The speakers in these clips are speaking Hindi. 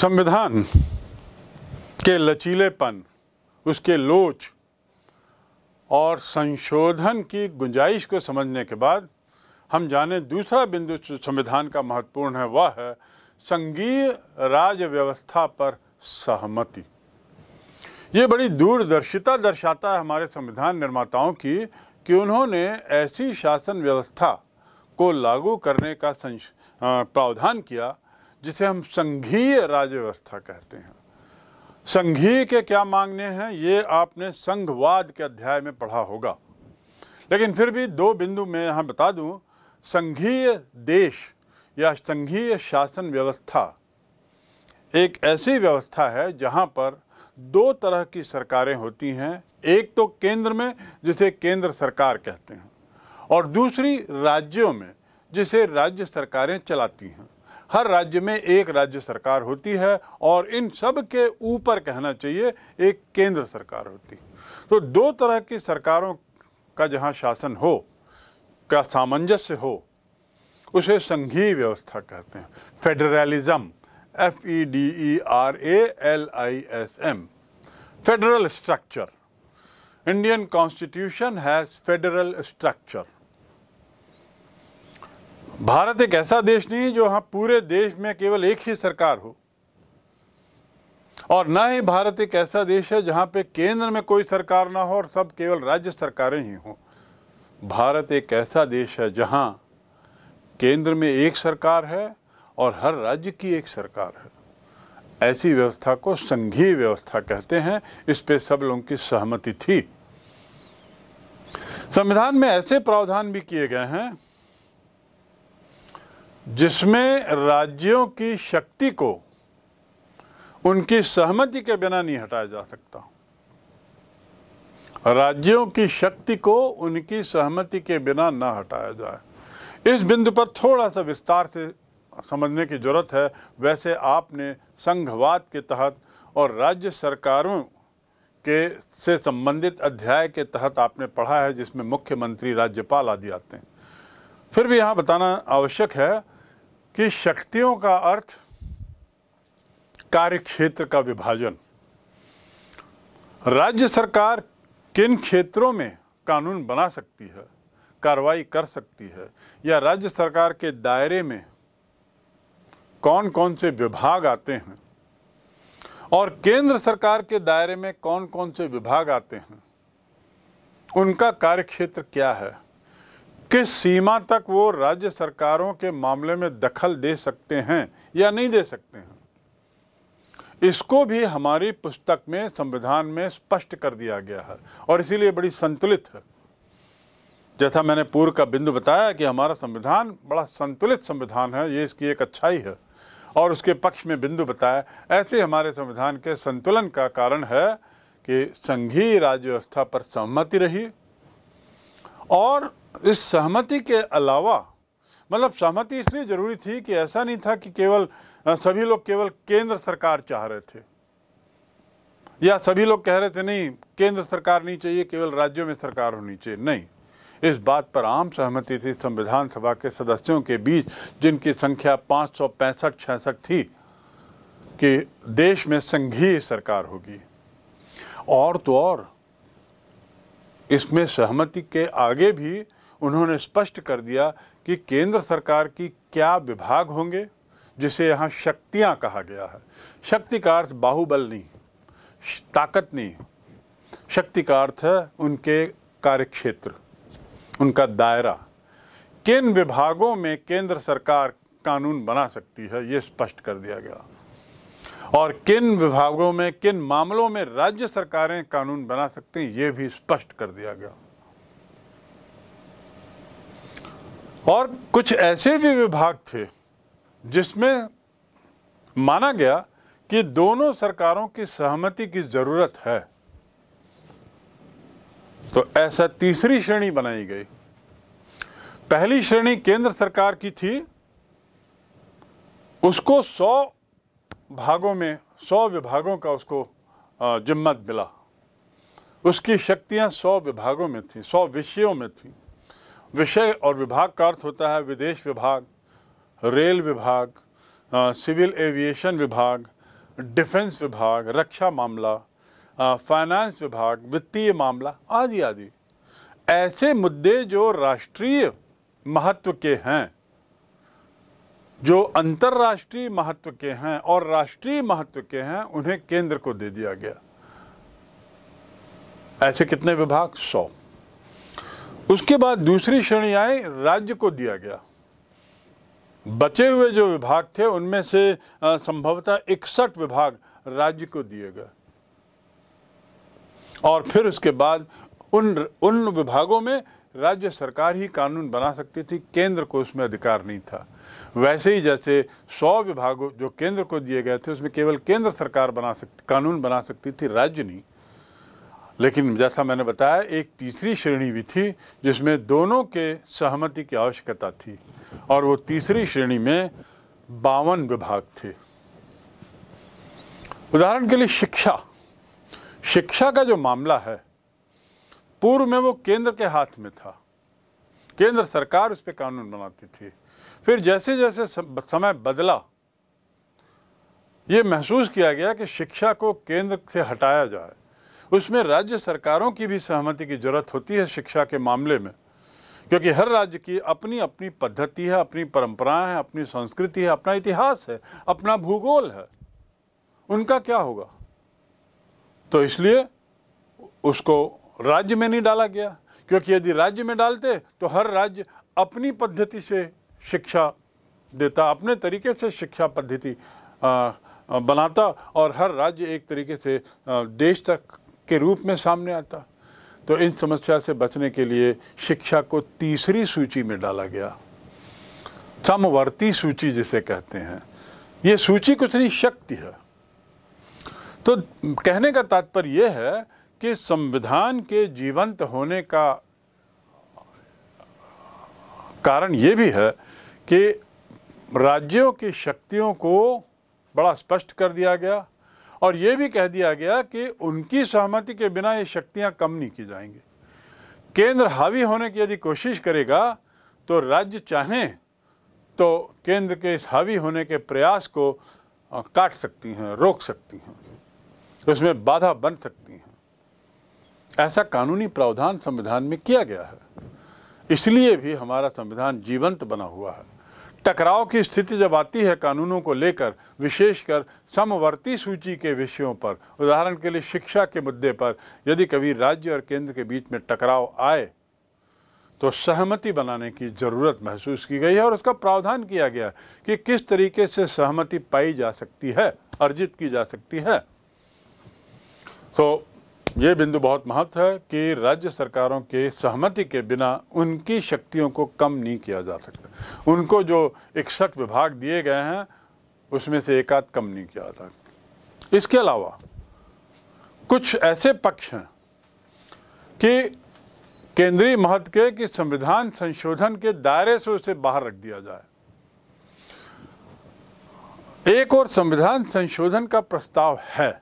संविधान के लचीलेपन उसके लोच और संशोधन की गुंजाइश को समझने के बाद हम जाने दूसरा बिंदु संविधान का महत्वपूर्ण है वह है संघीय राज व्यवस्था पर सहमति ये बड़ी दूरदर्शिता दर्शाता है हमारे संविधान निर्माताओं की कि उन्होंने ऐसी शासन व्यवस्था को लागू करने का प्रावधान किया जिसे हम संघीय राज्य व्यवस्था कहते हैं संघीय के क्या मांगने हैं ये आपने संघवाद के अध्याय में पढ़ा होगा लेकिन फिर भी दो बिंदु मैं यहाँ बता दूँ संघीय देश या संघीय शासन व्यवस्था एक ऐसी व्यवस्था है जहाँ पर दो तरह की सरकारें होती हैं एक तो केंद्र में जिसे केंद्र सरकार कहते हैं और दूसरी राज्यों में जिसे राज्य सरकारें चलाती हैं हर राज्य में एक राज्य सरकार होती है और इन सब के ऊपर कहना चाहिए एक केंद्र सरकार होती तो दो तरह की सरकारों का जहाँ शासन हो का सामंजस्य हो उसे संघीय व्यवस्था कहते हैं federalism F E D E R A L I S M federal structure Indian constitution has federal structure Bharat एक ऐसा देश नहीं है जो हाँ पूरे देश में केवल एक ही सरकार हो और ना ही भारत एक ऐसा देश है जहां पे केंद्र में कोई सरकार ना हो और सब केवल राज्य सरकारें ही हो भारत एक ऐसा देश है जहां केंद्र में एक सरकार है और हर राज्य की एक सरकार है ऐसी व्यवस्था को संघीय व्यवस्था कहते हैं इस पे सब लोगों की सहमति थी संविधान में ऐसे प्रावधान भी किए गए हैं जिसमें राज्यों की शक्ति को उनकी सहमति के बिना नहीं हटाया जा सकता राज्यों की शक्ति को उनकी सहमति के बिना ना हटाया जाए इस बिंदु पर थोड़ा सा विस्तार से समझने की ज़रूरत है वैसे आपने संघवाद के तहत और राज्य सरकारों के से संबंधित अध्याय के तहत आपने पढ़ा है जिसमें मुख्यमंत्री राज्यपाल आदि आते हैं फिर भी यहाँ बताना आवश्यक है कि शक्तियों का अर्थ कार्य क्षेत्र का विभाजन राज्य सरकार किन क्षेत्रों में कानून बना सकती है कार्रवाई कर सकती है या राज्य सरकार के दायरे में कौन कौन से विभाग आते हैं और केंद्र सरकार के दायरे में कौन कौन से विभाग आते हैं उनका कार्य क्षेत्र क्या है किस सीमा तक वो राज्य सरकारों के मामले में दखल दे सकते हैं या नहीं दे सकते हैं इसको भी हमारी पुस्तक में संविधान में स्पष्ट कर दिया गया है और इसीलिए बड़ी संतुलित है जैसा मैंने पूर्व का बिंदु बताया कि हमारा संविधान बड़ा संतुलित संविधान है ये इसकी एक अच्छाई है और उसके पक्ष में बिंदु बताया ऐसे हमारे संविधान के संतुलन का कारण है कि संघीय राज्य व्यवस्था पर सहमति रही और इस सहमति के अलावा मतलब सहमति इसलिए ज़रूरी थी कि ऐसा नहीं था कि केवल सभी लोग केवल केंद्र सरकार चाह रहे थे या सभी लोग कह रहे थे नहीं केंद्र सरकार नहीं चाहिए केवल राज्यों में सरकार होनी चाहिए नहीं इस बात पर आम सहमति थी संविधान सभा के सदस्यों के बीच जिनकी संख्या पाँच सौ पैंसठ छियासठ थी कि देश में संघीय सरकार होगी और तो और इसमें सहमति के आगे भी उन्होंने स्पष्ट कर दिया कि केंद्र सरकार की क्या विभाग होंगे जिसे यहाँ शक्तियाँ कहा गया है शक्ति का अर्थ बाहुबल नहीं ताकत नहीं शक्ति का अर्थ है उनके कार्यक्षेत्र उनका दायरा किन विभागों में केंद्र सरकार कानून बना सकती है ये स्पष्ट कर दिया गया और किन विभागों में किन मामलों में राज्य सरकारें कानून बना सकती हैं ये भी स्पष्ट कर दिया गया और कुछ ऐसे भी विभाग थे जिसमें माना गया कि दोनों सरकारों की सहमति की ज़रूरत है तो ऐसा तीसरी श्रेणी बनाई गई पहली श्रेणी केंद्र सरकार की थी उसको सौ भागों में सौ विभागों का उसको जिम्मत मिला उसकी शक्तियां सौ विभागों में थी सौ विषयों में थी विषय और विभाग का अर्थ होता है विदेश विभाग रेल विभाग सिविल एविएशन विभाग डिफेंस विभाग रक्षा मामला फाइनेंस विभाग वित्तीय मामला आदि आदि ऐसे मुद्दे जो राष्ट्रीय महत्व के हैं जो अंतर्राष्ट्रीय महत्व के हैं और राष्ट्रीय महत्व के हैं उन्हें केंद्र को दे दिया गया ऐसे कितने विभाग सौ उसके बाद दूसरी श्रेणी आए राज्य को दिया गया बचे हुए जो विभाग थे उनमें से संभवतः इकसठ विभाग राज्य को दिए गए और फिर उसके बाद उन उन विभागों में राज्य सरकार ही कानून बना सकती थी केंद्र को उसमें अधिकार नहीं था वैसे ही जैसे सौ विभागों जो केंद्र को दिए गए थे उसमें केवल केंद्र सरकार बना सकती कानून बना सकती थी राज्य नहीं लेकिन जैसा मैंने बताया एक तीसरी श्रेणी भी थी जिसमें दोनों के सहमति की आवश्यकता थी और वो तीसरी श्रेणी में बावन विभाग थे उदाहरण के लिए शिक्षा शिक्षा का जो मामला है पूर्व में वो केंद्र के हाथ में था केंद्र सरकार उस पर कानून बनाती थी फिर जैसे जैसे समय बदला ये महसूस किया गया कि शिक्षा को केंद्र से हटाया जाए उसमें राज्य सरकारों की भी सहमति की जरूरत होती है शिक्षा के मामले में क्योंकि हर राज्य की अपनी अपनी पद्धति है अपनी परंपराएं हैं अपनी संस्कृति है अपना इतिहास है अपना भूगोल है उनका क्या होगा तो इसलिए उसको राज्य में नहीं डाला गया क्योंकि यदि राज्य में डालते तो हर राज्य अपनी पद्धति से शिक्षा देता अपने तरीके से शिक्षा पद्धति बनाता और हर राज्य एक तरीके से देश तक के रूप में सामने आता तो इन समस्या से बचने के लिए शिक्षा को तीसरी सूची में डाला गया समवर्ती सूची जिसे कहते हैं ये सूची कुछ नहीं शक्ति है तो कहने का तात्पर्य यह है कि संविधान के जीवंत होने का कारण ये भी है कि राज्यों की शक्तियों को बड़ा स्पष्ट कर दिया गया और ये भी कह दिया गया कि उनकी सहमति के बिना ये शक्तियाँ कम नहीं की जाएंगी केंद्र हावी होने की यदि कोशिश करेगा तो राज्य चाहें तो केंद्र के इस हावी होने के प्रयास को काट सकती हैं रोक सकती हैं उसमें बाधा बन सकती हैं ऐसा कानूनी प्रावधान संविधान में किया गया है इसलिए भी हमारा संविधान जीवंत बना हुआ है टकराव की स्थिति जब आती है कानूनों को लेकर विशेषकर समवर्ती सूची के विषयों पर उदाहरण के लिए शिक्षा के मुद्दे पर यदि कभी राज्य और केंद्र के बीच में टकराव आए तो सहमति बनाने की ज़रूरत महसूस की गई है और उसका प्रावधान किया गया कि किस तरीके से सहमति पाई जा सकती है अर्जित की जा सकती है तो ये बिंदु बहुत महत्व है कि राज्य सरकारों के सहमति के बिना उनकी शक्तियों को कम नहीं किया जा सकता उनको जो इकसठ विभाग दिए गए हैं उसमें से एक आध कम नहीं किया जा सकता इसके अलावा कुछ ऐसे पक्ष हैं कि केंद्रीय महत्व के कि संविधान संशोधन के दायरे से उसे बाहर रख दिया जाए एक और संविधान संशोधन का प्रस्ताव है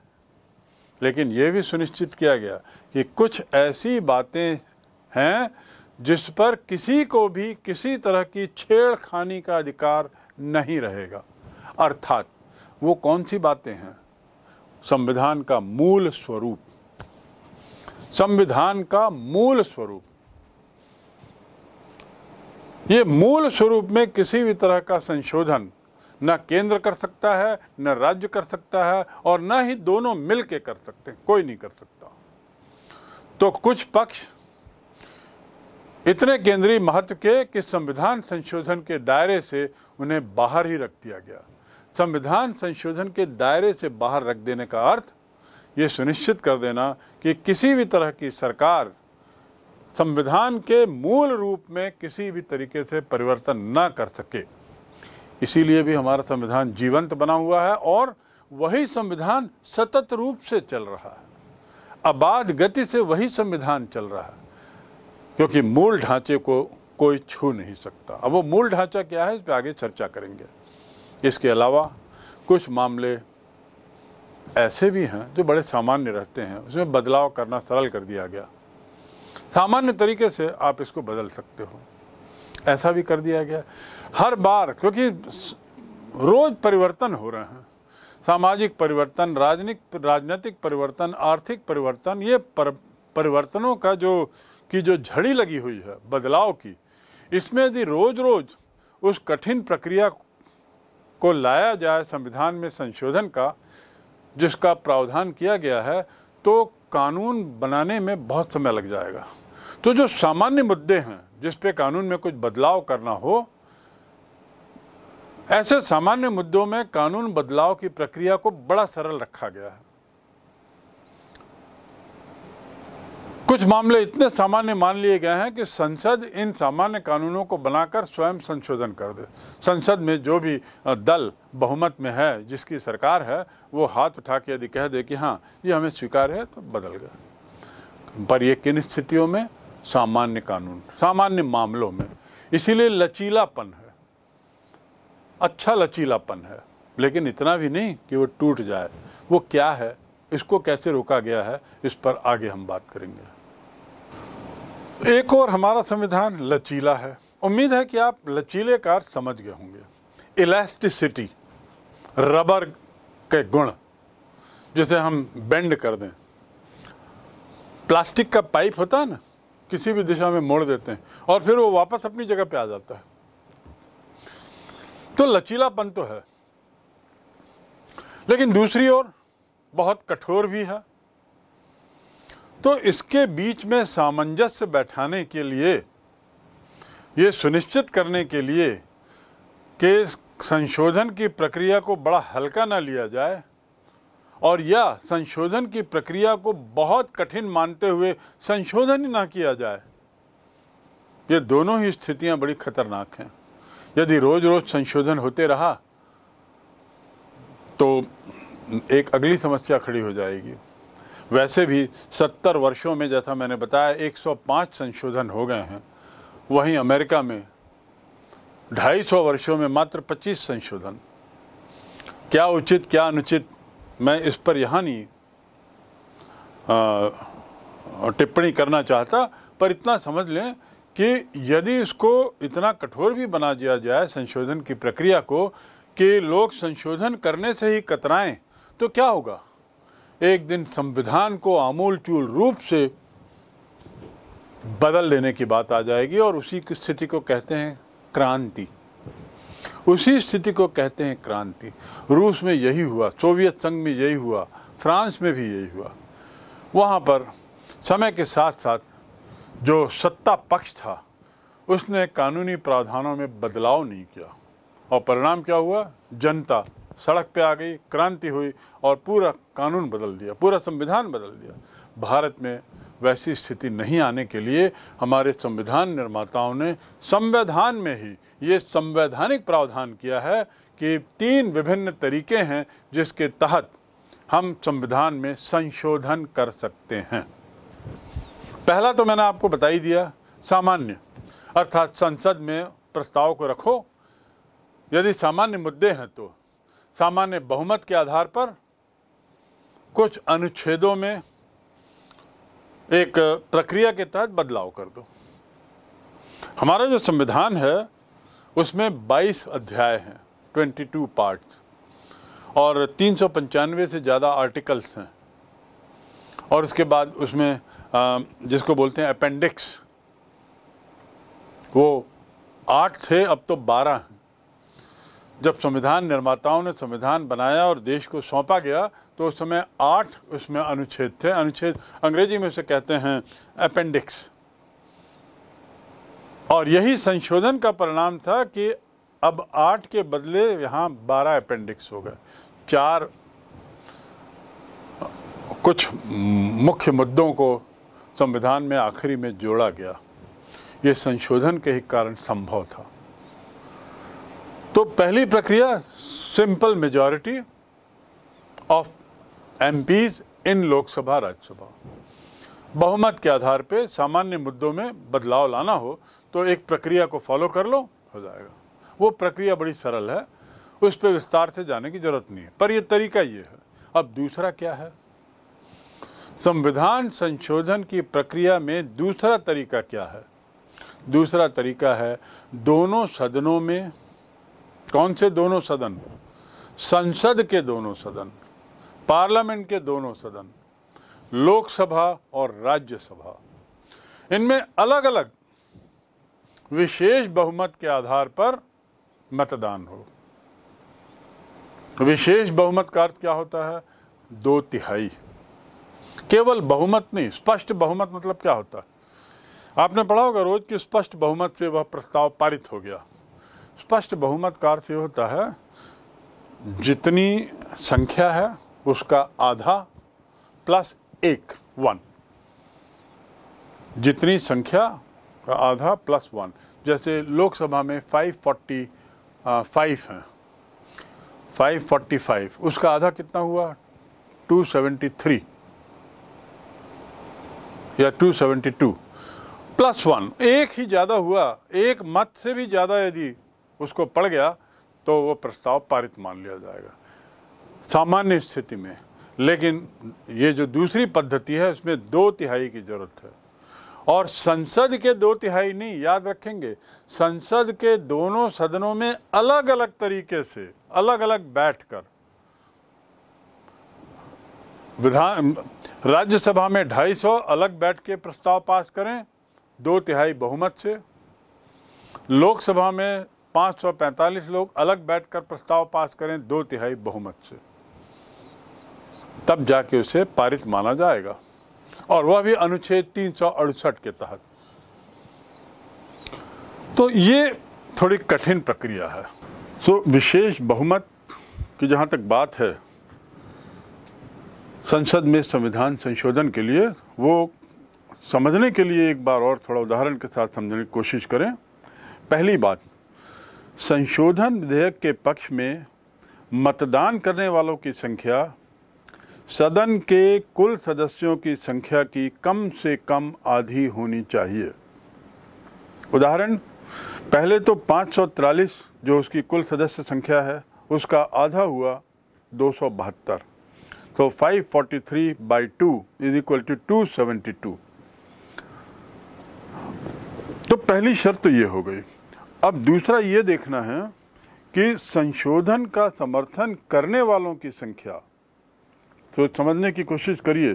लेकिन ये भी सुनिश्चित किया गया कि कुछ ऐसी बातें हैं जिस पर किसी को भी किसी तरह की छेड़खानी का अधिकार नहीं रहेगा अर्थात वो कौन सी बातें हैं संविधान का मूल स्वरूप संविधान का मूल स्वरूप ये मूल स्वरूप में किसी भी तरह का संशोधन न केंद्र कर सकता है न राज्य कर सकता है और न ही दोनों मिल के कर सकते कोई नहीं कर सकता तो कुछ पक्ष इतने केंद्रीय महत्व के कि संविधान संशोधन के दायरे से उन्हें बाहर ही रख दिया गया संविधान संशोधन के दायरे से बाहर रख देने का अर्थ ये सुनिश्चित कर देना कि किसी भी तरह की सरकार संविधान के मूल रूप में किसी भी तरीके से परिवर्तन न कर सके इसीलिए भी हमारा संविधान जीवंत बना हुआ है और वही संविधान सतत रूप से चल रहा है आबाद गति से वही संविधान चल रहा है क्योंकि मूल ढांचे को कोई छू नहीं सकता अब वो मूल ढांचा क्या है इस पर आगे चर्चा करेंगे इसके अलावा कुछ मामले ऐसे भी हैं जो बड़े सामान्य रहते हैं उसमें बदलाव करना सरल कर दिया गया सामान्य तरीके से आप इसको बदल सकते हो ऐसा भी कर दिया गया हर बार क्योंकि रोज़ परिवर्तन हो रहे हैं सामाजिक परिवर्तन राजनीतिक राजनीतिक परिवर्तन आर्थिक परिवर्तन ये पर, परिवर्तनों का जो की जो झड़ी लगी हुई है बदलाव की इसमें यदि रोज़ रोज़ उस कठिन प्रक्रिया को लाया जाए संविधान में संशोधन का जिसका प्रावधान किया गया है तो कानून बनाने में बहुत समय लग जाएगा तो जो सामान्य मुद्दे हैं जिस पे कानून में कुछ बदलाव करना हो ऐसे सामान्य मुद्दों में कानून बदलाव की प्रक्रिया को बड़ा सरल रखा गया है कुछ मामले इतने सामान्य मान लिए गए हैं कि संसद इन सामान्य कानूनों को बनाकर स्वयं संशोधन कर दे संसद में जो भी दल बहुमत में है जिसकी सरकार है वो हाथ उठा के यदि कह दे कि हाँ ये हमें स्वीकार है तो बदल गया पर ये किन स्थितियों में सामान्य कानून सामान्य मामलों में इसीलिए लचीलापन है अच्छा लचीलापन है लेकिन इतना भी नहीं कि वो टूट जाए वो क्या है इसको कैसे रोका गया है इस पर आगे हम बात करेंगे एक और हमारा संविधान लचीला है उम्मीद है कि आप लचीले का समझ गए होंगे इलास्टिसिटी रबर के गुण जिसे हम बेंड कर दें प्लास्टिक का पाइप होता है ना किसी भी दिशा में मोड़ देते हैं और फिर वो वापस अपनी जगह पे आ जाता है तो लचीलापन तो है लेकिन दूसरी ओर बहुत कठोर भी है तो इसके बीच में सामंजस्य बैठाने के लिए ये सुनिश्चित करने के लिए कि संशोधन की प्रक्रिया को बड़ा हल्का ना लिया जाए और यह संशोधन की प्रक्रिया को बहुत कठिन मानते हुए संशोधन ही ना किया जाए ये दोनों ही स्थितियां बड़ी खतरनाक हैं यदि रोज रोज संशोधन होते रहा तो एक अगली समस्या खड़ी हो जाएगी वैसे भी 70 वर्षों में जैसा मैंने बताया 105 संशोधन हो गए हैं वहीं अमेरिका में 250 वर्षों में मात्र 25 संशोधन क्या उचित क्या अनुचित मैं इस पर यहाँ नहीं टिप्पणी करना चाहता पर इतना समझ लें कि यदि इसको इतना कठोर भी बना दिया जाए संशोधन की प्रक्रिया को कि लोग संशोधन करने से ही कतराएं तो क्या होगा एक दिन संविधान को आमूलचूल रूप से बदल देने की बात आ जाएगी और उसी की स्थिति को कहते हैं क्रांति उसी स्थिति को कहते हैं क्रांति रूस में यही हुआ सोवियत संघ में यही हुआ फ्रांस में भी यही हुआ वहाँ पर समय के साथ साथ जो सत्ता पक्ष था उसने कानूनी प्रावधानों में बदलाव नहीं किया और परिणाम क्या हुआ जनता सड़क पे आ गई क्रांति हुई और पूरा कानून बदल दिया पूरा संविधान बदल दिया भारत में वैसी स्थिति नहीं आने के लिए हमारे संविधान निर्माताओं ने संविधान में ही ये संवैधानिक प्रावधान किया है कि तीन विभिन्न तरीके हैं जिसके तहत हम संविधान में संशोधन कर सकते हैं पहला तो मैंने आपको बता ही दिया सामान्य अर्थात संसद में प्रस्ताव को रखो यदि सामान्य मुद्दे हैं तो सामान्य बहुमत के आधार पर कुछ अनुच्छेदों में एक प्रक्रिया के तहत बदलाव कर दो हमारा जो संविधान है उसमें 22 अध्याय हैं 22 पार्ट्स और तीन से ज़्यादा आर्टिकल्स हैं और उसके बाद उसमें जिसको बोलते हैं अपेंडिक्स वो आठ थे अब तो बारह हैं जब संविधान निर्माताओं ने संविधान बनाया और देश को सौंपा गया तो उस समय आठ उसमें अनुच्छेद थे अनुच्छेद अंग्रेजी में उसे कहते हैं अपेंडिक्स और यही संशोधन का परिणाम था कि अब आठ के बदले यहाँ बारह अपेंडिक्स हो गए चार कुछ मुख्य मुद्दों को संविधान में आखिरी में जोड़ा गया ये संशोधन के ही कारण संभव था तो पहली प्रक्रिया simple majority of MPs in Lok Sabha Rajya Sabha बहुमत के आधार पर सामान्य मुद्दों में बदलाव लाना हो तो एक प्रक्रिया को फॉलो कर लो हो जाएगा वो प्रक्रिया बड़ी सरल है उस पर विस्तार से जाने की जरूरत नहीं है पर यह तरीका ये है अब दूसरा क्या है संविधान संशोधन की प्रक्रिया में दूसरा तरीका क्या है दूसरा तरीका है दोनों सदनों में कौन से दोनों सदन संसद के दोनों सदन पार्लियामेंट के दोनों सदन लोकसभा और राज्यसभा इनमें अलग अलग विशेष बहुमत के आधार पर मतदान हो विशेष बहुमत का अर्थ क्या होता है दो तिहाई केवल बहुमत नहीं स्पष्ट बहुमत मतलब क्या होता है आपने पढ़ा होगा रोज कि स्पष्ट बहुमत से वह प्रस्ताव पारित हो गया स्पष्ट बहुमत का अर्थ ये होता है जितनी संख्या है उसका आधा प्लस एक वन जितनी संख्या आधा प्लस वन जैसे लोकसभा में फोर्टी फाइव फोर्टी फाइव उसका आधा कितना हुआ 273 या 272 प्लस वन एक ही ज़्यादा हुआ एक मत से भी ज़्यादा यदि उसको पड़ गया तो वो प्रस्ताव पारित मान लिया जाएगा सामान्य स्थिति में लेकिन ये जो दूसरी पद्धति है उसमें दो तिहाई की ज़रूरत है और संसद के दो तिहाई नहीं याद रखेंगे संसद के दोनों सदनों में अलग अलग तरीके से अलग अलग बैठकर विधान राज्यसभा में 250 अलग बैठ के प्रस्ताव पास करें दो तिहाई बहुमत से लोकसभा में 545 लोग अलग बैठकर प्रस्ताव पास करें दो तिहाई बहुमत से तब जाके उसे पारित माना जाएगा और वह भी अनुच्छेद तीन के तहत तो ये थोड़ी कठिन प्रक्रिया है सो तो so, विशेष बहुमत की जहाँ तक बात है संसद में संविधान संशोधन के लिए वो समझने के लिए एक बार और थोड़ा उदाहरण के साथ समझने की कोशिश करें पहली बात संशोधन विधेयक के पक्ष में मतदान करने वालों की संख्या सदन के कुल सदस्यों की संख्या की कम से कम आधी होनी चाहिए उदाहरण पहले तो 543 जो उसकी कुल सदस्य संख्या है उसका आधा हुआ दो सौ बहत्तर तो 543 forty three by two is equal to two seventy two तो पहली शर्त तो ये हो गई अब दूसरा ये देखना है कि संशोधन का समर्थन करने वालों की संख्या तो समझने की कोशिश करिए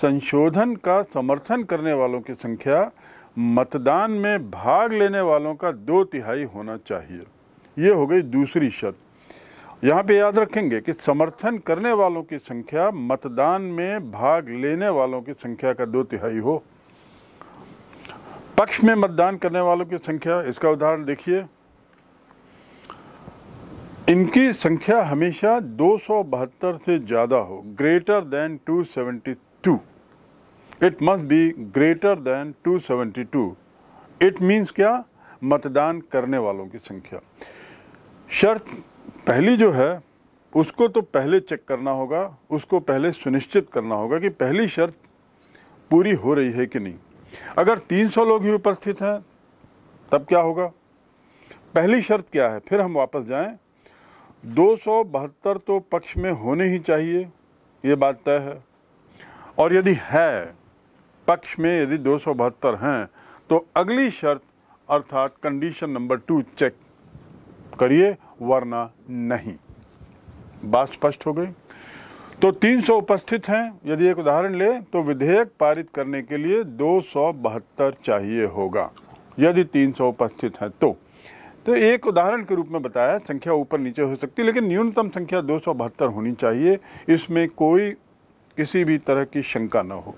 संशोधन का समर्थन करने वालों की संख्या मतदान में भाग लेने वालों का दो तिहाई होना चाहिए ये हो गई दूसरी शर्त यहाँ पे याद रखेंगे कि समर्थन करने वालों की संख्या मतदान में भाग लेने वालों की संख्या का दो तिहाई हो पक्ष में मतदान करने वालों की संख्या इसका उदाहरण देखिए इनकी संख्या हमेशा दो से ज़्यादा हो greater than 272 it must be greater than 272 it means क्या मतदान करने वालों की संख्या शर्त पहली जो है उसको तो पहले चेक करना होगा उसको पहले सुनिश्चित करना होगा कि पहली शर्त पूरी हो रही है कि नहीं अगर 300 लोग ही उपस्थित हैं तब क्या होगा पहली शर्त क्या है फिर हम वापस जाएं दो तो पक्ष में होने ही चाहिए ये बात तय है और यदि है पक्ष में यदि दो हैं तो अगली शर्त अर्थात कंडीशन नंबर टू चेक करिए वरना नहीं बात स्पष्ट हो गई तो 300 उपस्थित हैं यदि एक उदाहरण ले तो विधेयक पारित करने के लिए दो चाहिए होगा यदि 300 उपस्थित हैं तो तो एक उदाहरण के रूप में बताया संख्या ऊपर नीचे हो सकती है लेकिन न्यूनतम संख्या दो होनी चाहिए इसमें कोई किसी भी तरह की शंका न हो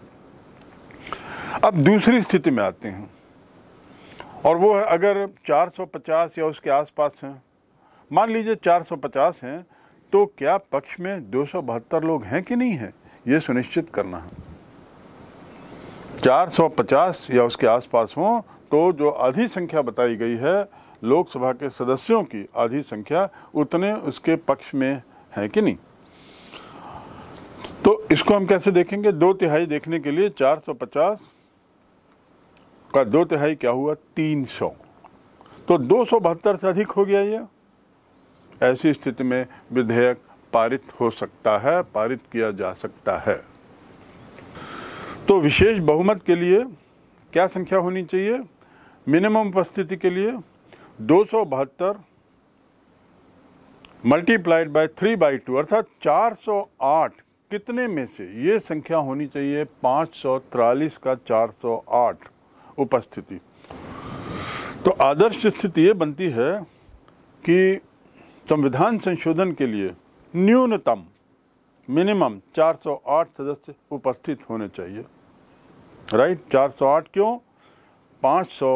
अब दूसरी स्थिति में आते हैं और वो है अगर 450 या उसके आसपास हैं मान लीजिए 450 हैं तो क्या पक्ष में दो लोग हैं कि नहीं हैं ये सुनिश्चित करना है 450 या उसके आसपास हो तो जो आधी संख्या बताई गई है लोकसभा के सदस्यों की आधी संख्या उतने उसके पक्ष में है कि नहीं तो इसको हम कैसे देखेंगे दो तिहाई देखने के लिए 450 का दो तिहाई क्या हुआ 300 तो दो से अधिक हो गया ये ऐसी स्थिति में विधेयक पारित हो सकता है पारित किया जा सकता है तो विशेष बहुमत के लिए क्या संख्या होनी चाहिए मिनिमम उपस्थिति के लिए दो सौ बहत्तर multiplied by three by two अर्थात चार सौ आठ कितने में से ये संख्या होनी चाहिए पाँच सौ तिरालीस का चार सौ आठ उपस्थिति तो आदर्श स्थिति ये बनती है कि संविधान संशोधन के लिए न्यूनतम मिनिमम 408 सदस्य उपस्थित होने चाहिए राइट 408 क्यों पाँच सौ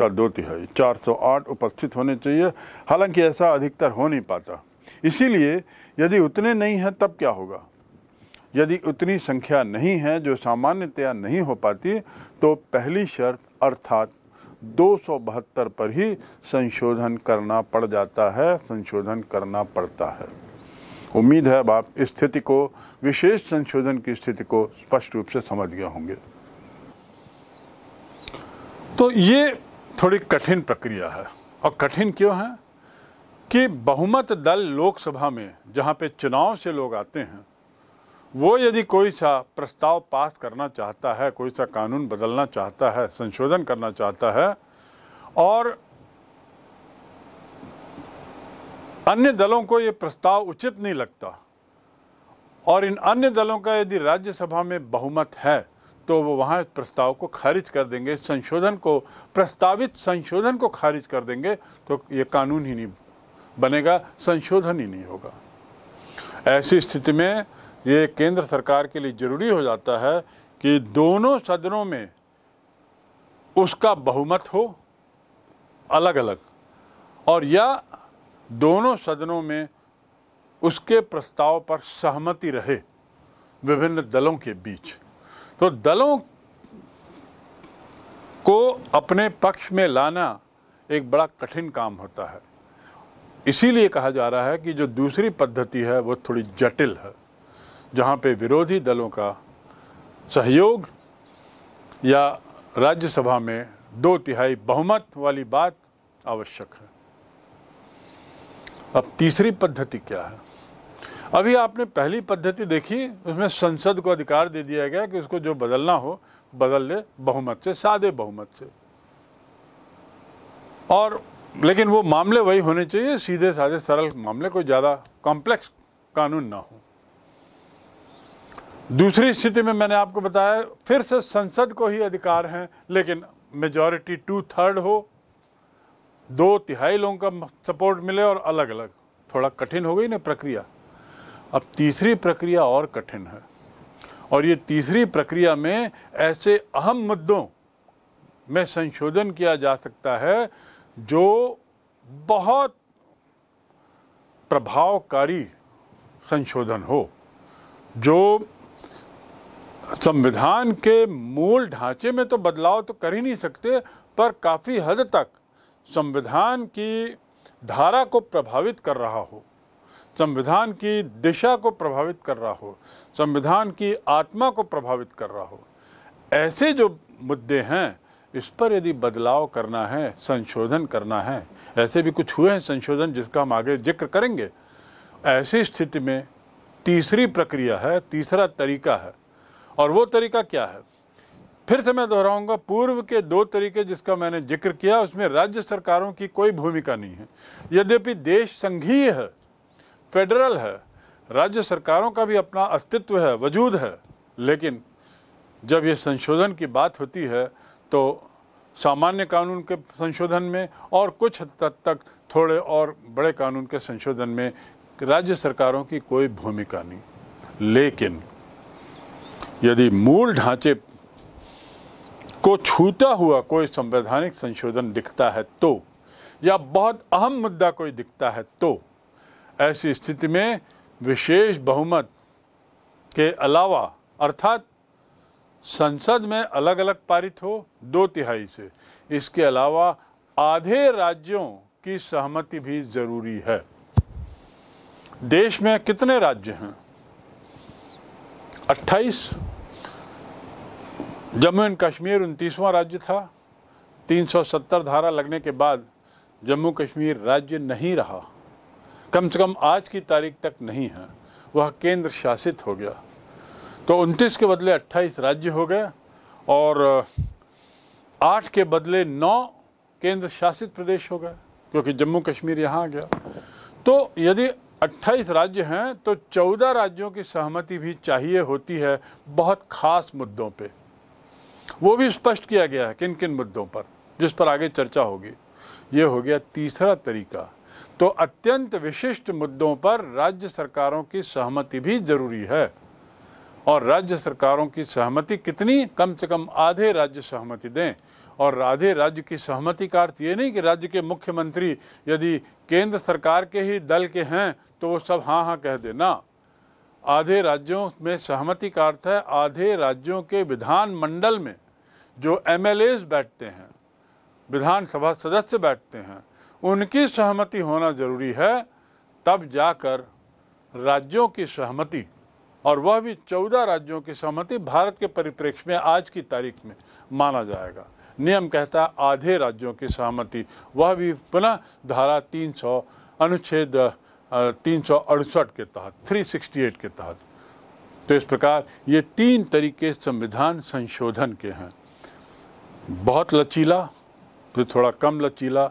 का दो तिहाई 408 उपस्थित होने चाहिए हालांकि ऐसा अधिकतर हो नहीं पाता इसीलिए यदि उतने नहीं हैं तब क्या होगा यदि उतनी संख्या नहीं है जो सामान्यतया नहीं हो पाती तो पहली शर्त अर्थात दो पर ही संशोधन करना पड़ जाता है संशोधन करना पड़ता है उम्मीद है अब आप स्थिति को विशेष संशोधन की स्थिति को स्पष्ट रूप से समझ गए होंगे तो ये थोड़ी कठिन प्रक्रिया है और कठिन क्यों है कि बहुमत दल लोकसभा में जहाँ पे चुनाव से लोग आते हैं वो यदि कोई सा प्रस्ताव पास करना चाहता है कोई सा कानून बदलना चाहता है संशोधन करना चाहता है और अन्य दलों को ये प्रस्ताव उचित नहीं लगता और इन अन्य दलों का यदि राज्यसभा में बहुमत है तो वो वहाँ प्रस्ताव को खारिज कर देंगे संशोधन को प्रस्तावित संशोधन को खारिज कर देंगे तो ये कानून ही नहीं बनेगा संशोधन ही नहीं होगा ऐसी स्थिति में ये केंद्र सरकार के लिए ज़रूरी हो जाता है कि दोनों सदनों में उसका बहुमत हो अलग अलग और या दोनों सदनों में उसके प्रस्ताव पर सहमति रहे विभिन्न दलों के बीच तो दलों को अपने पक्ष में लाना एक बड़ा कठिन काम होता है इसीलिए कहा जा रहा है कि जो दूसरी पद्धति है वो थोड़ी जटिल है जहाँ पे विरोधी दलों का सहयोग या राज्यसभा में दो तिहाई बहुमत वाली बात आवश्यक है अब तीसरी पद्धति क्या है अभी आपने पहली पद्धति देखी उसमें संसद को अधिकार दे दिया गया कि उसको जो बदलना हो बदल ले बहुमत से सादे बहुमत से और लेकिन वो मामले वही होने चाहिए सीधे साधे सरल मामले कोई ज़्यादा कॉम्प्लेक्स कानून ना हो दूसरी स्थिति में मैंने आपको बताया फिर से संसद को ही अधिकार हैं लेकिन मेजॉरिटी टू थर्ड हो दो तिहाई लोगों का सपोर्ट मिले और अलग अलग थोड़ा कठिन हो गई ना प्रक्रिया अब तीसरी प्रक्रिया और कठिन है और ये तीसरी प्रक्रिया में ऐसे अहम मुद्दों में संशोधन किया जा सकता है जो बहुत प्रभावकारी संशोधन हो जो संविधान के मूल ढांचे में तो बदलाव तो कर ही नहीं सकते पर काफ़ी हद तक संविधान की धारा को प्रभावित कर रहा हो संविधान की दिशा को प्रभावित कर रहा हो संविधान की आत्मा को प्रभावित कर रहा हो ऐसे जो मुद्दे हैं इस पर यदि बदलाव करना है संशोधन करना है ऐसे भी कुछ हुए हैं संशोधन जिसका हम आगे जिक्र करेंगे ऐसी स्थिति में तीसरी प्रक्रिया है तीसरा तरीका है और वो तरीका क्या है फिर से मैं दोहराऊंगा पूर्व के दो तरीके जिसका मैंने जिक्र किया उसमें राज्य सरकारों की कोई भूमिका नहीं है यद्यपि देश संघीय है फेडरल है राज्य सरकारों का भी अपना अस्तित्व है वजूद है लेकिन जब ये संशोधन की बात होती है तो सामान्य कानून के संशोधन में और कुछ हद तक, तक थोड़े और बड़े कानून के संशोधन में राज्य सरकारों की कोई भूमिका नहीं लेकिन यदि मूल ढांचे को छूता हुआ कोई संवैधानिक संशोधन दिखता है तो या बहुत अहम मुद्दा कोई दिखता है तो ऐसी स्थिति में विशेष बहुमत के अलावा अर्थात संसद में अलग अलग पारित हो दो तिहाई से इसके अलावा आधे राज्यों की सहमति भी ज़रूरी है देश में कितने राज्य हैं 28 जम्मू एंड कश्मीर उनतीसवां राज्य था 370 धारा लगने के बाद जम्मू कश्मीर राज्य नहीं रहा कम से कम आज की तारीख तक नहीं है वह केंद्र शासित हो गया तो 29 के बदले 28 राज्य हो गए और आठ के बदले नौ केंद्र शासित प्रदेश हो गए क्योंकि जम्मू कश्मीर यहाँ आ गया तो यदि 28 राज्य हैं तो 14 राज्यों की सहमति भी चाहिए होती है बहुत खास मुद्दों पे वो भी स्पष्ट किया गया है किन किन मुद्दों पर जिस पर आगे चर्चा होगी ये हो गया तीसरा तरीका तो अत्यंत विशिष्ट मुद्दों पर राज्य सरकारों की सहमति भी जरूरी है और राज्य सरकारों की सहमति कितनी कम से कम आधे राज्य सहमति दें और आधे राज्य की सहमति का अर्थ ये नहीं कि राज्य के मुख्यमंत्री यदि केंद्र सरकार के ही दल के हैं तो वो सब हाँ हाँ कह देना आधे राज्यों में सहमति का अर्थ है आधे राज्यों के विधानमंडल में जो एम बैठते हैं विधानसभा सदस्य बैठते हैं उनकी सहमति होना ज़रूरी है तब जाकर राज्यों की सहमति और वह भी चौदह राज्यों की सहमति भारत के परिप्रेक्ष्य में आज की तारीख में माना जाएगा नियम कहता है आधे राज्यों की सहमति वह भी पुनः धारा 300 अनुच्छेद तीन के तहत 368 के तहत तो इस प्रकार ये तीन तरीके संविधान संशोधन के हैं बहुत लचीला फिर थोड़ा कम लचीला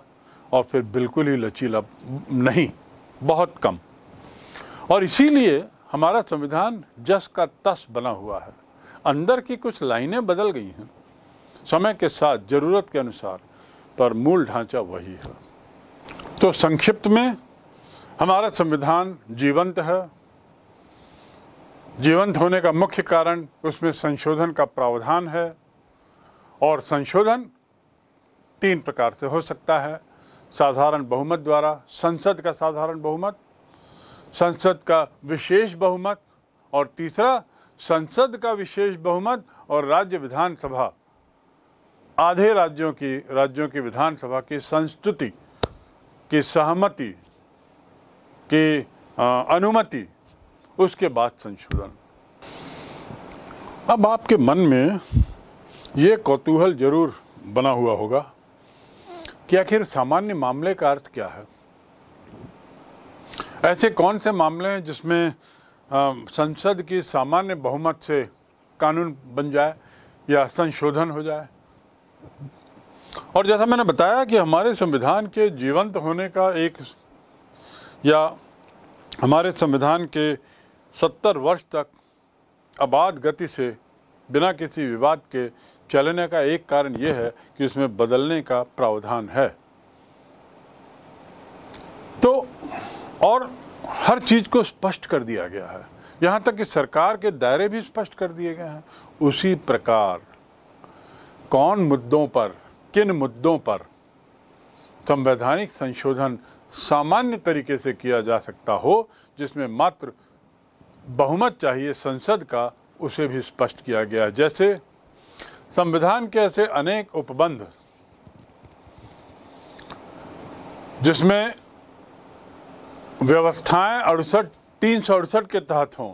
और फिर बिल्कुल ही लचीला नहीं बहुत कम और इसीलिए हमारा संविधान जस का तस बना हुआ है अंदर की कुछ लाइनें बदल गई हैं समय के साथ ज़रूरत के अनुसार पर मूल ढांचा वही है तो संक्षिप्त में हमारा संविधान जीवंत है जीवंत होने का मुख्य कारण उसमें संशोधन का प्रावधान है और संशोधन तीन प्रकार से हो सकता है साधारण बहुमत द्वारा संसद का साधारण बहुमत संसद का विशेष बहुमत और तीसरा संसद का विशेष बहुमत और राज्य विधानसभा आधे राज्यों की राज्यों की विधानसभा की संस्तुति की सहमति की अनुमति उसके बाद संशोधन अब आपके मन में ये कौतूहल जरूर बना हुआ होगा कि आखिर सामान्य मामले का अर्थ क्या है ऐसे कौन से मामले हैं जिसमें संसद की सामान्य बहुमत से कानून बन जाए या संशोधन हो जाए और जैसा मैंने बताया कि हमारे संविधान के जीवंत होने का एक या हमारे संविधान के सत्तर वर्ष तक आबाद गति से बिना किसी विवाद के चलने का एक कारण यह है कि उसमें बदलने का प्रावधान है तो और हर चीज़ को स्पष्ट कर दिया गया है यहां तक कि सरकार के दायरे भी स्पष्ट कर दिए गए हैं उसी प्रकार कौन मुद्दों पर किन मुद्दों पर संवैधानिक संशोधन सामान्य तरीके से किया जा सकता हो जिसमें मात्र बहुमत चाहिए संसद का उसे भी स्पष्ट किया गया जैसे संविधान के ऐसे अनेक उपबंध जिसमें व्यवस्थाएं अड़सठ तीन सौ अड़सठ के तहत हों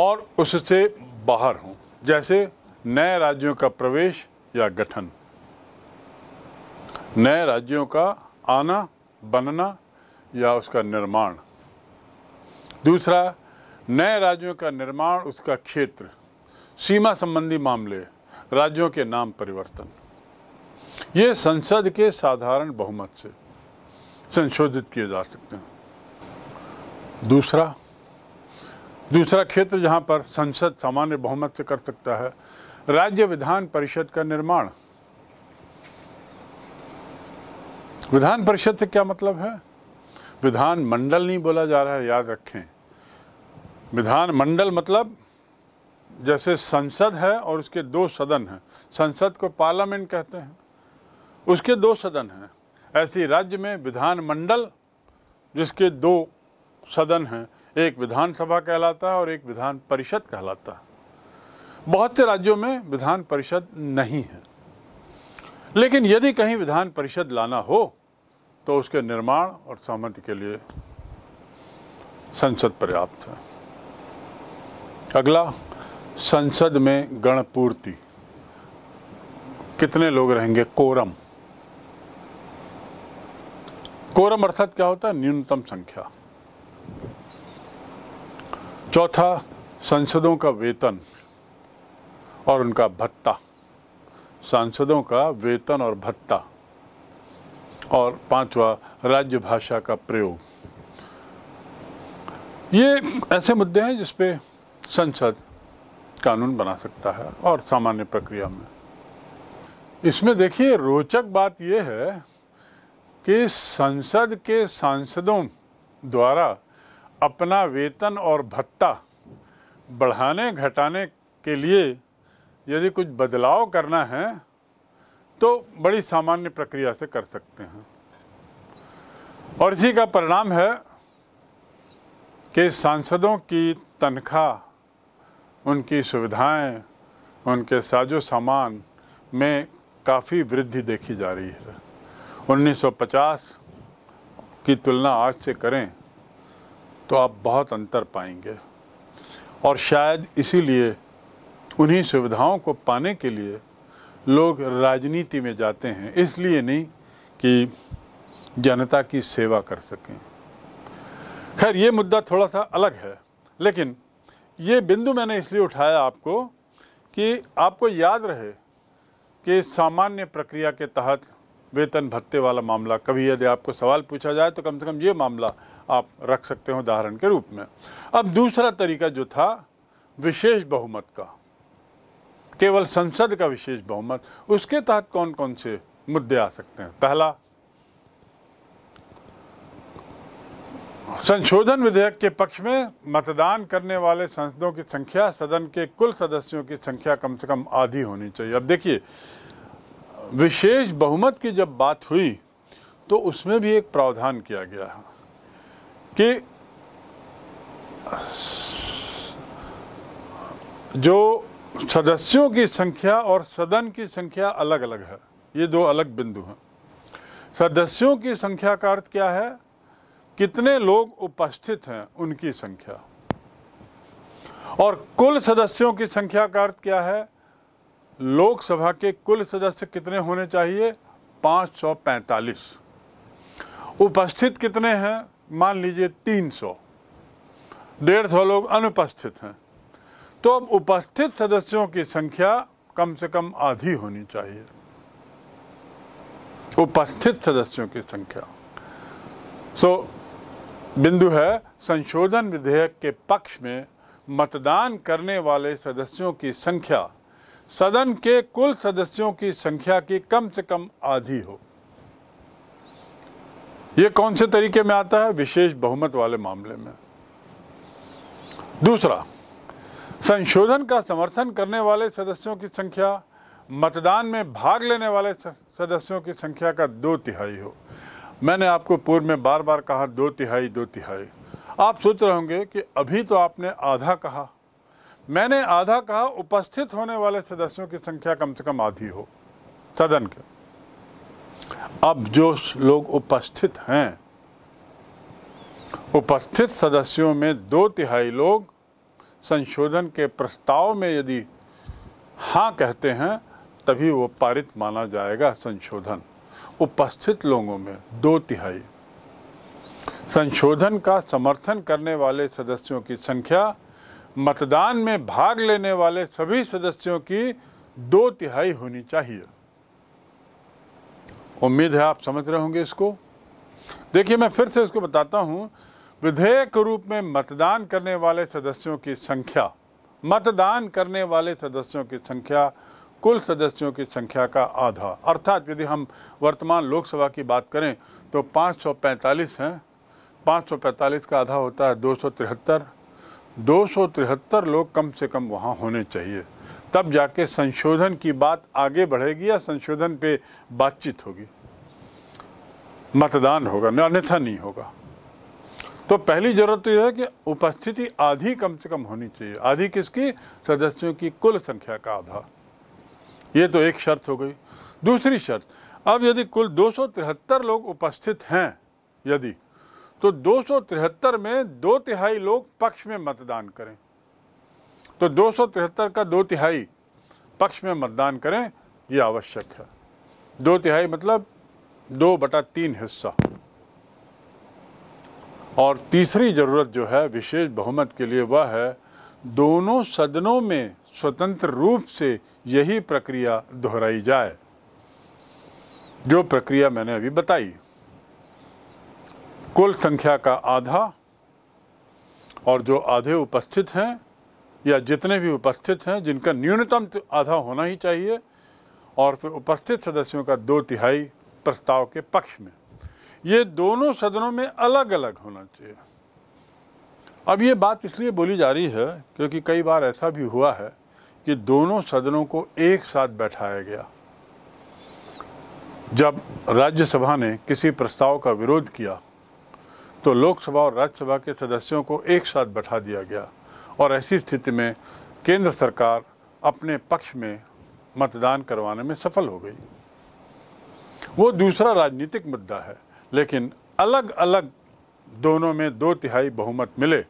और उससे बाहर हों जैसे नए राज्यों का प्रवेश या गठन नए राज्यों का आना बनना या उसका निर्माण दूसरा नए राज्यों का निर्माण उसका क्षेत्र सीमा संबंधी मामले राज्यों के नाम परिवर्तन ये संसद के साधारण बहुमत से संशोधित किए जा सकते हैं दूसरा दूसरा क्षेत्र जहां पर संसद सामान्य बहुमत से कर सकता है राज्य विधान परिषद का निर्माण विधान परिषद से क्या मतलब है विधान मंडल नहीं बोला जा रहा है याद रखें विधान मंडल मतलब जैसे संसद है और उसके दो सदन हैं संसद को पार्लियामेंट कहते हैं उसके दो सदन हैं ऐसी राज्य में विधानमंडल जिसके दो सदन हैं एक विधानसभा कहलाता है और एक विधान परिषद कहलाता है बहुत से राज्यों में विधान परिषद नहीं है लेकिन यदि कहीं विधान परिषद लाना हो तो उसके निर्माण और सहमति के लिए संसद पर्याप्त है अगला संसद में गणपूर्ति कितने लोग रहेंगे कोरम कोरम अर्थात क्या होता है न्यूनतम संख्या चौथा सांसदों का वेतन और उनका भत्ता सांसदों का वेतन और भत्ता और पांचवा राज्य भाषा का प्रयोग ये ऐसे मुद्दे हैं जिसपे संसद कानून बना सकता है और सामान्य प्रक्रिया में इसमें देखिए रोचक बात यह है कि संसद के सांसदों द्वारा अपना वेतन और भत्ता बढ़ाने घटाने के लिए यदि कुछ बदलाव करना है तो बड़ी सामान्य प्रक्रिया से कर सकते हैं और इसी का परिणाम है कि सांसदों की तनख्वाह उनकी सुविधाएं, उनके साजो सामान में काफ़ी वृद्धि देखी जा रही है 1950 की तुलना आज से करें तो आप बहुत अंतर पाएंगे और शायद इसीलिए उन्हीं सुविधाओं को पाने के लिए लोग राजनीति में जाते हैं इसलिए नहीं कि जनता की सेवा कर सकें खैर ये मुद्दा थोड़ा सा अलग है लेकिन ये बिंदु मैंने इसलिए उठाया आपको कि आपको याद रहे कि सामान्य प्रक्रिया के तहत वेतन भत्ते वाला मामला कभी यदि आपको सवाल पूछा जाए तो कम से कम ये मामला आप रख सकते हो उदाहरण के रूप में अब दूसरा तरीका जो था विशेष बहुमत का केवल संसद का विशेष बहुमत उसके तहत कौन कौन से मुद्दे आ सकते हैं पहला संशोधन विधेयक के पक्ष में मतदान करने वाले सांसदों की संख्या सदन के कुल सदस्यों की संख्या कम से कम आधी होनी चाहिए अब देखिए विशेष बहुमत की जब बात हुई तो उसमें भी एक प्रावधान किया गया कि जो सदस्यों की संख्या और सदन की संख्या अलग अलग है ये दो अलग बिंदु हैं सदस्यों की संख्या का अर्थ क्या है कितने लोग उपस्थित हैं उनकी संख्या और कुल सदस्यों की संख्या का अर्थ क्या है लोकसभा के कुल सदस्य कितने होने चाहिए 545 उपस्थित कितने हैं मान लीजिए 300 डेढ़ सौ लोग अनुपस्थित हैं तो अब उपस्थित सदस्यों की संख्या कम से कम आधी होनी चाहिए उपस्थित सदस्यों की संख्या सो so, बिंदु है संशोधन विधेयक के पक्ष में मतदान करने वाले सदस्यों की संख्या सदन के कुल सदस्यों की संख्या की कम से कम आधी हो यह कौन से तरीके में आता है विशेष बहुमत वाले मामले में दूसरा संशोधन का समर्थन करने वाले सदस्यों की संख्या मतदान में भाग लेने वाले सदस्यों की संख्या का दो तिहाई हो मैंने आपको पूर्व में बार बार कहा दो तिहाई दो तिहाई आप सोच रहे होंगे कि अभी तो आपने आधा कहा मैंने आधा कहा उपस्थित होने वाले सदस्यों की संख्या कम से कम आधी हो सदन के अब जो लोग उपस्थित हैं उपस्थित सदस्यों में दो तिहाई लोग संशोधन के प्रस्ताव में यदि हाँ कहते हैं तभी वो पारित माना जाएगा संशोधन उपस्थित लोगों में दो तिहाई संशोधन का समर्थन करने वाले सदस्यों की संख्या मतदान में भाग लेने वाले सभी सदस्यों की दो तिहाई होनी चाहिए उम्मीद है आप समझ रहे होंगे इसको देखिए मैं फिर से इसको बताता हूं विधेयक रूप में मतदान करने वाले सदस्यों की संख्या मतदान करने वाले सदस्यों की संख्या कुल सदस्यों की संख्या का आधा अर्थात यदि हम वर्तमान लोकसभा की बात करें तो 545 हैं 545 का आधा होता है 273 273 लोग कम से कम वहाँ होने चाहिए तब जाके संशोधन की बात आगे बढ़ेगी या संशोधन पे बातचीत होगी मतदान होगा अन्यथा नहीं होगा तो पहली जरूरत तो यह है कि उपस्थिति आधी कम से कम होनी चाहिए आधी किसकी सदस्यों की कुल संख्या का आधा ये तो एक शर्त हो गई दूसरी शर्त अब यदि कुल दो लोग उपस्थित हैं यदि तो दो में दो तिहाई लोग पक्ष में मतदान करें तो दो का दो तिहाई पक्ष में मतदान करें ये आवश्यक है दो तिहाई मतलब दो बटा तीन हिस्सा और तीसरी ज़रूरत जो है विशेष बहुमत के लिए वह है दोनों सदनों में स्वतंत्र रूप से यही प्रक्रिया दोहराई जाए जो प्रक्रिया मैंने अभी बताई कुल संख्या का आधा और जो आधे उपस्थित हैं या जितने भी उपस्थित हैं जिनका न्यूनतम आधा होना ही चाहिए और फिर उपस्थित सदस्यों का दो तिहाई प्रस्ताव के पक्ष में ये दोनों सदनों में अलग अलग होना चाहिए अब ये बात इसलिए बोली जा रही है क्योंकि कई बार ऐसा भी हुआ है कि दोनों सदनों को एक साथ बैठाया गया जब राज्यसभा ने किसी प्रस्ताव का विरोध किया तो लोकसभा और राज्यसभा के सदस्यों को एक साथ बैठा दिया गया और ऐसी स्थिति में केंद्र सरकार अपने पक्ष में मतदान करवाने में सफल हो गई वो दूसरा राजनीतिक मुद्दा है लेकिन अलग अलग दोनों में दो तिहाई बहुमत मिले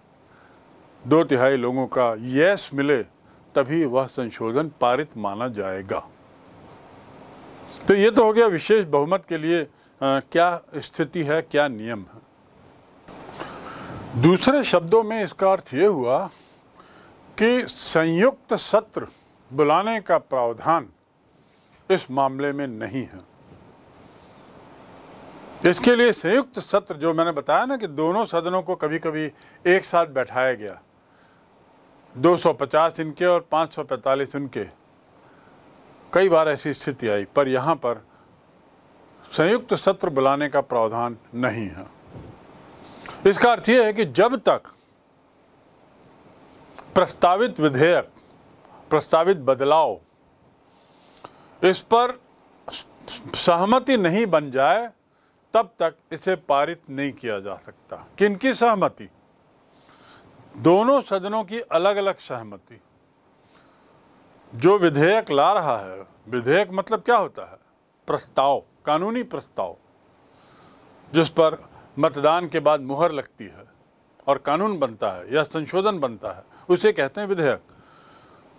दो तिहाई लोगों का यस मिले तभी वह संशोधन पारित माना जाएगा तो ये तो हो गया विशेष बहुमत के लिए आ, क्या स्थिति है क्या नियम है दूसरे शब्दों में इसका अर्थ ये हुआ कि संयुक्त सत्र बुलाने का प्रावधान इस मामले में नहीं है इसके लिए संयुक्त सत्र जो मैंने बताया ना कि दोनों सदनों को कभी कभी एक साथ बैठाया गया 250 इनके और 545 उनके कई बार ऐसी स्थिति आई पर यहाँ पर संयुक्त सत्र बुलाने का प्रावधान नहीं है इसका अर्थ यह है कि जब तक प्रस्तावित विधेयक प्रस्तावित बदलाव इस पर सहमति नहीं बन जाए तब तक इसे पारित नहीं किया जा सकता किनकी सहमति दोनों सदनों की अलग अलग सहमति जो विधेयक ला रहा है विधेयक मतलब क्या होता है प्रस्ताव कानूनी प्रस्ताव जिस पर मतदान के बाद मुहर लगती है और कानून बनता है या संशोधन बनता है उसे कहते हैं विधेयक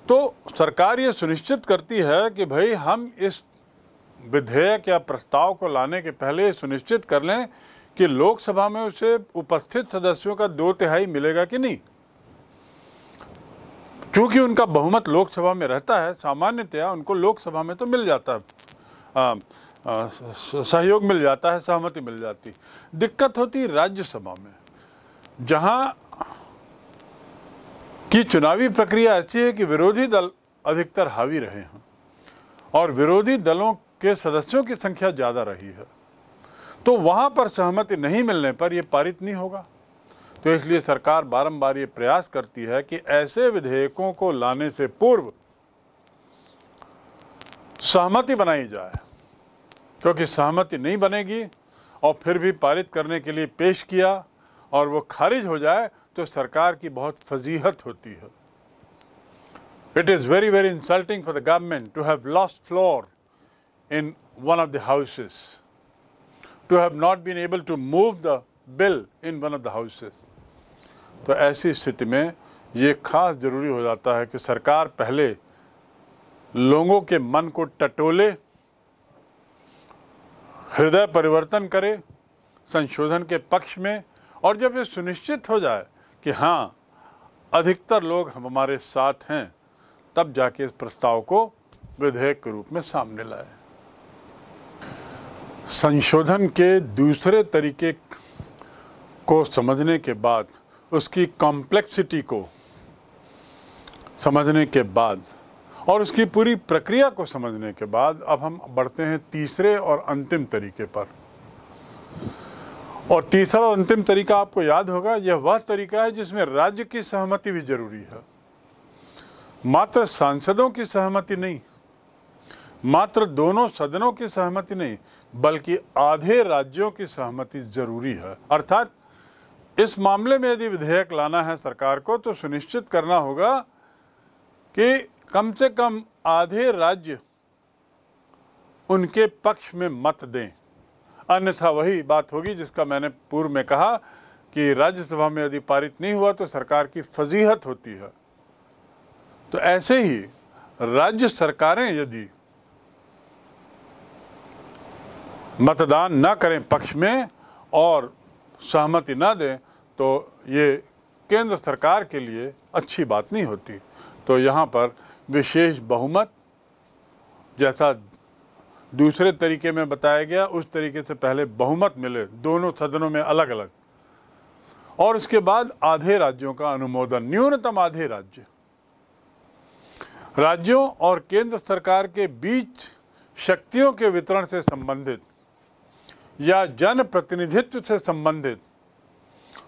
तो सरकार ये सुनिश्चित करती है कि भाई हम इस विधेयक या प्रस्ताव को लाने के पहले सुनिश्चित कर लें कि लोकसभा में उसे उपस्थित सदस्यों का दो तिहाई मिलेगा कि नहीं क्योंकि उनका बहुमत लोकसभा में रहता है सामान्यतया उनको लोकसभा में तो मिल जाता है आ, आ, सहयोग मिल जाता है सहमति मिल जाती दिक्कत होती राज्यसभा में जहाँ की चुनावी प्रक्रिया ऐसी है कि विरोधी दल अधिकतर हावी रहे हैं और विरोधी दलों के सदस्यों की संख्या ज़्यादा रही है तो वहाँ पर सहमति नहीं मिलने पर ये पारित नहीं होगा तो इसलिए सरकार बारंबार ये प्रयास करती है कि ऐसे विधेयकों को लाने से पूर्व सहमति बनाई जाए क्योंकि सहमति नहीं बनेगी और फिर भी पारित करने के लिए पेश किया और वो खारिज हो जाए तो सरकार की बहुत फजीहत होती है it is very very insulting for the government to have lost floor in one of the houses to have not been able to move the bill in one of the houses. तो ऐसी स्थिति में ये खास ज़रूरी हो जाता है कि सरकार पहले लोगों के मन को टटोले हृदय परिवर्तन करे संशोधन के पक्ष में और जब ये सुनिश्चित हो जाए कि हाँ अधिकतर लोग हम हमारे साथ हैं तब जाके इस प्रस्ताव को विधेयक के रूप में सामने लाए संशोधन के दूसरे तरीके को समझने के बाद उसकी कॉम्प्लेक्सिटी को समझने के बाद और उसकी पूरी प्रक्रिया को समझने के बाद अब हम बढ़ते हैं तीसरे और अंतिम तरीके पर और तीसरा और अंतिम तरीका आपको याद होगा यह वह तरीका है जिसमें राज्य की सहमति भी जरूरी है मात्र सांसदों की सहमति नहीं मात्र दोनों सदनों की सहमति नहीं बल्कि आधे राज्यों की सहमति जरूरी है अर्थात इस मामले में यदि विधेयक लाना है सरकार को तो सुनिश्चित करना होगा कि कम से कम आधे राज्य उनके पक्ष में मत दें अन्यथा वही बात होगी जिसका मैंने पूर्व में कहा कि राज्यसभा में यदि पारित नहीं हुआ तो सरकार की फजीहत होती है तो ऐसे ही राज्य सरकारें यदि मतदान न करें पक्ष में और सहमति न दें तो ये केंद्र सरकार के लिए अच्छी बात नहीं होती तो यहाँ पर विशेष बहुमत जैसा दूसरे तरीके में बताया गया उस तरीके से पहले बहुमत मिले दोनों सदनों में अलग अलग और उसके बाद आधे राज्यों का अनुमोदन न्यूनतम आधे राज्य राज्यों और केंद्र सरकार के बीच शक्तियों के वितरण से संबंधित या जन प्रतिनिधित्व से संबंधित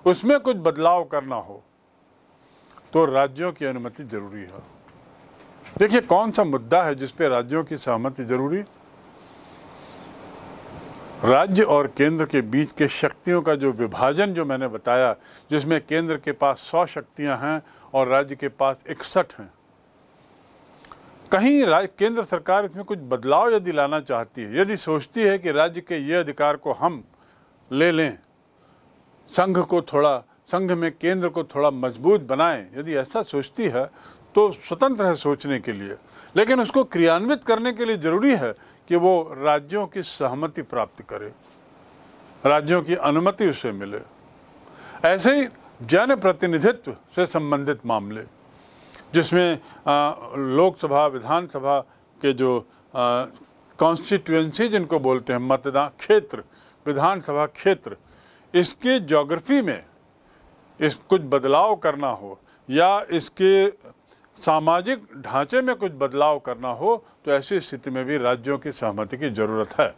उसमें कुछ बदलाव करना हो तो राज्यों की अनुमति जरूरी है देखिए कौन सा मुद्दा है जिस पे राज्यों की सहमति जरूरी राज्य और केंद्र के बीच के शक्तियों का जो विभाजन जो मैंने बताया जिसमें केंद्र के पास सौ शक्तियां हैं और राज्य के पास इकसठ हैं कहीं केंद्र सरकार इसमें कुछ बदलाव यदि लाना चाहती है यदि सोचती है कि राज्य के ये अधिकार को हम ले लें संघ को थोड़ा संघ में केंद्र को थोड़ा मजबूत बनाएं यदि ऐसा सोचती है तो स्वतंत्र है सोचने के लिए लेकिन उसको क्रियान्वित करने के लिए ज़रूरी है कि वो राज्यों की सहमति प्राप्त करे राज्यों की अनुमति उसे मिले ऐसे ही जनप्रतिनिधित्व से संबंधित मामले जिसमें लोकसभा विधानसभा के जो कॉन्स्टिट्युएंसी जिनको बोलते हैं मतदान क्षेत्र विधानसभा क्षेत्र इसके जोग्राफी में इस कुछ बदलाव करना हो या इसके सामाजिक ढांचे में कुछ बदलाव करना हो तो ऐसी स्थिति में भी राज्यों की सहमति की ज़रूरत है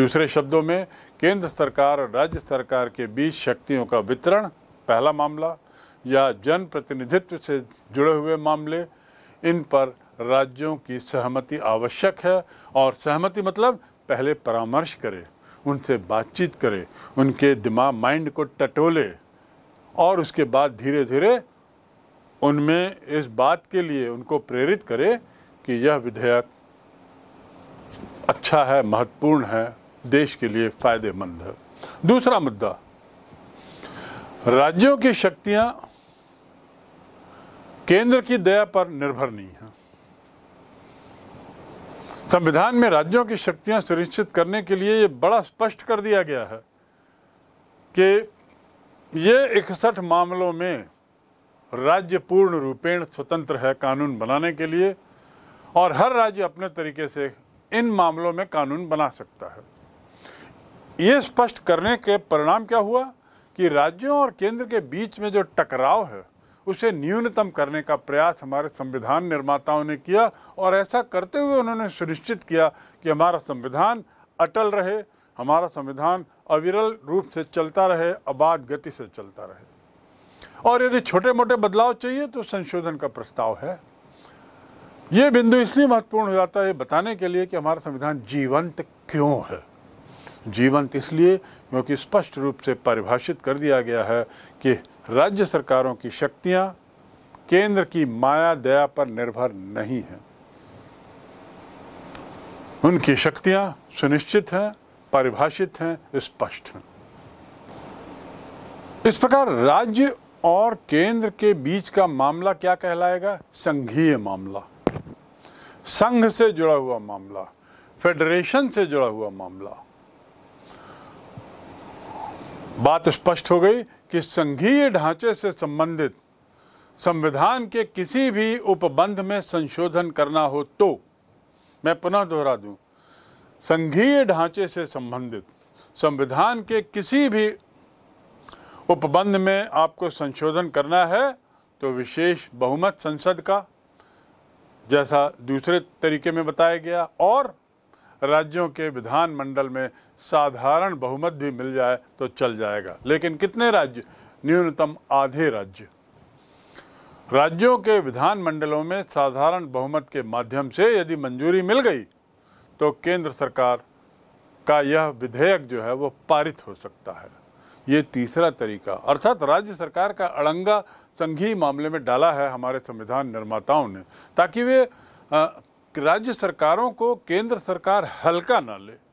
दूसरे शब्दों में केंद्र सरकार और राज्य सरकार के बीच शक्तियों का वितरण पहला मामला या जन प्रतिनिधित्व से जुड़े हुए मामले इन पर राज्यों की सहमति आवश्यक है और सहमति मतलब पहले परामर्श करें उनसे बातचीत करें उनके दिमाग माइंड को टटोले और उसके बाद धीरे धीरे उनमें इस बात के लिए उनको प्रेरित करें कि यह विधेयक अच्छा है महत्वपूर्ण है देश के लिए फ़ायदेमंद है दूसरा मुद्दा राज्यों की शक्तियां केंद्र की दया पर निर्भर नहीं है संविधान में राज्यों की शक्तियां सुनिश्चित करने के लिए ये बड़ा स्पष्ट कर दिया गया है कि ये इकसठ मामलों में राज्य पूर्ण रूपेण स्वतंत्र है कानून बनाने के लिए और हर राज्य अपने तरीके से इन मामलों में कानून बना सकता है ये स्पष्ट करने के परिणाम क्या हुआ कि राज्यों और केंद्र के बीच में जो टकराव है उसे न्यूनतम करने का प्रयास हमारे संविधान निर्माताओं ने किया और ऐसा करते हुए उन्होंने सुनिश्चित किया कि हमारा संविधान अटल रहे हमारा संविधान अविरल रूप से चलता रहे अबाध गति से चलता रहे और यदि छोटे मोटे बदलाव चाहिए तो संशोधन का प्रस्ताव है ये बिंदु इसलिए महत्वपूर्ण हो जाता है बताने के लिए कि हमारा संविधान जीवंत क्यों है जीवंत इसलिए क्योंकि स्पष्ट रूप से परिभाषित कर दिया गया है कि राज्य सरकारों की शक्तियां केंद्र की माया दया पर निर्भर नहीं हैं उनकी शक्तियां सुनिश्चित हैं परिभाषित हैं स्पष्ट हैं इस प्रकार राज्य और केंद्र के बीच का मामला क्या कहलाएगा संघीय मामला संघ से जुड़ा हुआ मामला फेडरेशन से जुड़ा हुआ मामला बात स्पष्ट हो गई कि संघीय ढांचे से संबंधित संविधान के किसी भी उपबंध में संशोधन करना हो तो मैं पुनः दोहरा दूं संघीय ढांचे से संबंधित संविधान के किसी भी उपबंध में आपको संशोधन करना है तो विशेष बहुमत संसद का जैसा दूसरे तरीके में बताया गया और राज्यों के विधानमंडल में साधारण बहुमत भी मिल जाए तो चल जाएगा लेकिन कितने राज्य न्यूनतम आधे राज्य राज्यों के विधानमंडलों में साधारण बहुमत के माध्यम से यदि मंजूरी मिल गई तो केंद्र सरकार का यह विधेयक जो है वो पारित हो सकता है ये तीसरा तरीका अर्थात राज्य सरकार का अड़ंगा संघीय मामले में डाला है हमारे संविधान निर्माताओं ने ताकि वे राज्य सरकारों को केंद्र सरकार हल्का ना ले